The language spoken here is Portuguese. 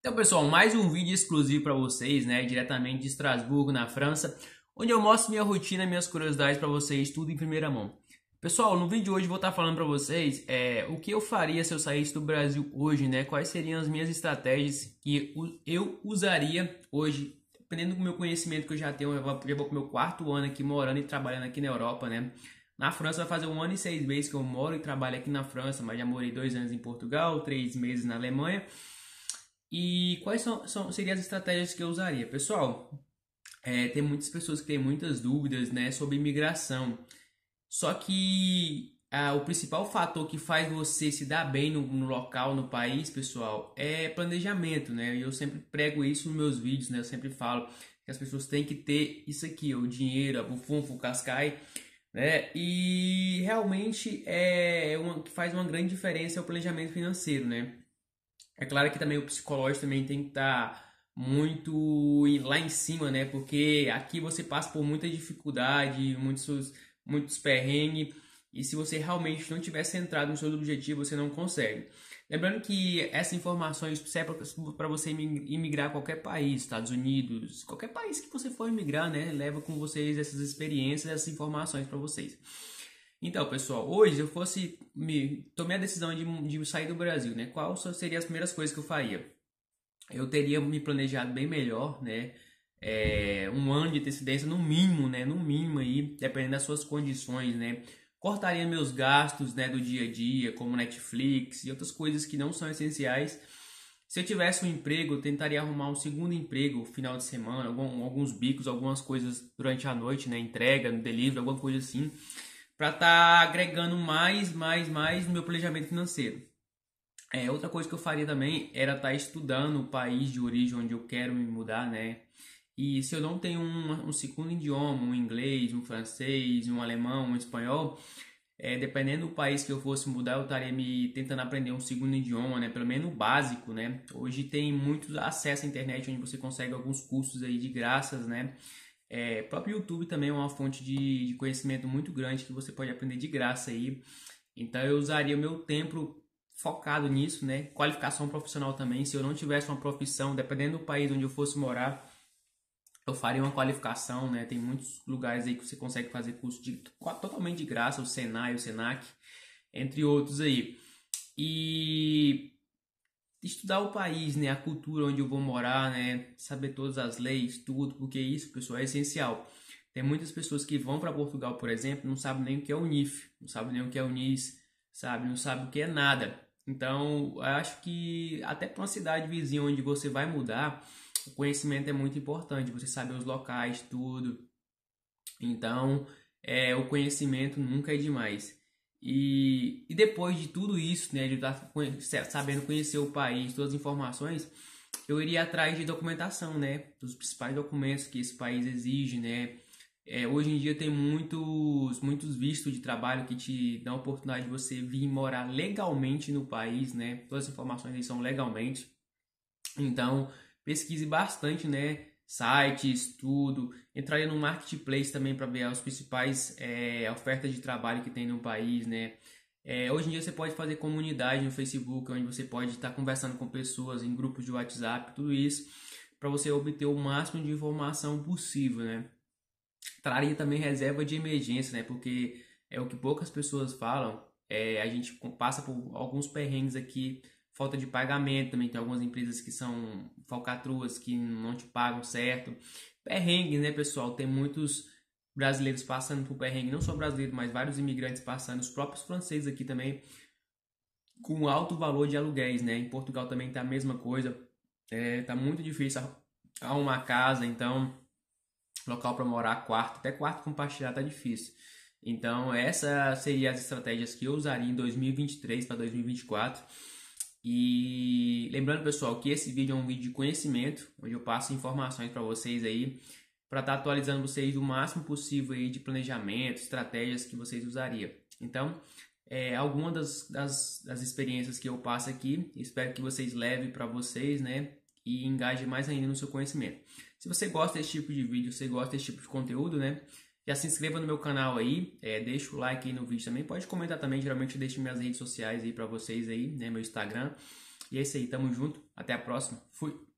Então, pessoal, mais um vídeo exclusivo para vocês, né, diretamente de Estrasburgo, na França, onde eu mostro minha rotina, minhas curiosidades para vocês, tudo em primeira mão. Pessoal, no vídeo de hoje vou estar tá falando para vocês é, o que eu faria se eu saísse do Brasil hoje, né? Quais seriam as minhas estratégias que eu usaria hoje, dependendo do meu conhecimento que eu já tenho, eu já vou pro meu quarto ano aqui morando e trabalhando aqui na Europa, né? Na França vai fazer um ano e seis meses que eu moro e trabalho aqui na França, mas já morei dois anos em Portugal, três meses na Alemanha. E quais são, são, seriam as estratégias que eu usaria? Pessoal, é, tem muitas pessoas que têm muitas dúvidas né, sobre imigração. Só que ah, o principal fator que faz você se dar bem no, no, local, no país, pessoal, é planejamento. Né? E eu sempre prego isso nos meus vídeos, né? eu sempre falo que as pessoas têm que ter isso aqui, o dinheiro, o bufunfo, o cascai. Né? E realmente é uma, que faz uma grande diferença é o planejamento financeiro. Né? É claro que também o psicológico também tem que estar tá muito lá em cima, né? Porque aqui você passa por muita dificuldade, muitos, muitos perrengues, e se você realmente não tiver centrado nos seus objetivos, você não consegue. Lembrando que essas informações servem é para você imigrar a qualquer país, Estados Unidos, qualquer país que você for imigrar, né? Leva com vocês essas experiências, essas informações para vocês. Então, pessoal, hoje eu fosse me tomei a decisão de, de sair do Brasil, né? Qual seriam as primeiras coisas que eu faria? Eu teria me planejado bem melhor, né? É, um ano de antecedência no mínimo, né? No mínimo aí, dependendo das suas condições, né? Cortaria meus gastos, né, do dia a dia, como Netflix e outras coisas que não são essenciais. Se eu tivesse um emprego, eu tentaria arrumar um segundo emprego final de semana, algum, alguns bicos, algumas coisas durante a noite, né? Entrega, delivery, alguma coisa assim para estar tá agregando mais, mais, mais no meu planejamento financeiro. É, outra coisa que eu faria também era estar tá estudando o país de origem onde eu quero me mudar, né? E se eu não tenho um, um segundo idioma, um inglês, um francês, um alemão, um espanhol, é, dependendo do país que eu fosse mudar, eu estaria me tentando aprender um segundo idioma, né? Pelo menos o básico, né? Hoje tem muito acesso à internet onde você consegue alguns cursos aí de graças, né? É, próprio YouTube também é uma fonte de, de, conhecimento muito grande que você pode aprender de graça aí. Então eu usaria o meu tempo focado nisso, né? Qualificação profissional também. Se eu não tivesse uma profissão, dependendo do país onde eu fosse morar, eu faria uma qualificação, né? Tem muitos lugares aí que você consegue fazer curso de, totalmente de graça, o Senai, o Senac, entre outros aí. E estudar o país, né, a cultura onde eu vou morar, né, saber todas as leis, tudo, porque isso, pessoal, é essencial. Tem muitas pessoas que vão para Portugal, por exemplo, não sabem nem o que é o NIF, não sabem nem o que é o NIS, sabe, não sabem o que é nada. Então, eu acho que até para uma cidade vizinha onde você vai mudar, o conhecimento é muito importante, você saber os locais, tudo. Então, é, o conhecimento nunca é demais. E, e depois de tudo isso, né, de tá estar sabendo conhecer o país, todas as informações, eu iria atrás de documentação, né, dos principais documentos que esse país exige, né. É, hoje em dia tem muitos, muitos vistos de trabalho que te dão a oportunidade de você vir morar legalmente no país, né. Todas as informações aí são legalmente. Então, pesquise bastante, né, sites, tudo. Entraria no marketplace também para ver as principais é, ofertas de trabalho que tem no país, né? É, hoje em dia você pode fazer comunidade no Facebook, onde você pode estar tá conversando com pessoas em grupos de WhatsApp, tudo isso, para você obter o máximo de informação possível, né? Traria também reserva de emergência, né? Porque é o que poucas pessoas falam. É, a gente passa por alguns perrengues aqui falta de pagamento também. Tem algumas empresas que são falcatruas, que não te pagam certo. Perrengue, né, pessoal? Tem muitos brasileiros passando por perrengue, não só brasileiros, mas vários imigrantes passando, os próprios franceses aqui também, com alto valor de aluguéis, né? Em Portugal também tá a mesma coisa. É, tá muito difícil arrumar casa, então local para morar, quarto, até quarto compartilhar tá difícil. Então, essas seriam as estratégias que eu usaria em 2023 para 2024. E lembrando, pessoal, que esse vídeo é um vídeo de conhecimento, onde eu passo informações para vocês aí, para estar tá atualizando vocês o máximo possível aí de planejamento, estratégias que vocês usariam. Então, é, alguma das, das, das, experiências que eu passo aqui, espero que vocês levem para vocês, né? E engajem mais ainda no seu conhecimento. Se você gosta desse tipo de vídeo, se você gosta desse tipo de conteúdo, né? Já assim, se inscreva no meu canal aí, é, deixa o like aí no vídeo também. Pode comentar também, geralmente eu deixo minhas redes sociais aí para vocês aí, né? Meu Instagram. E é isso aí, tamo junto. Até a próxima. Fui!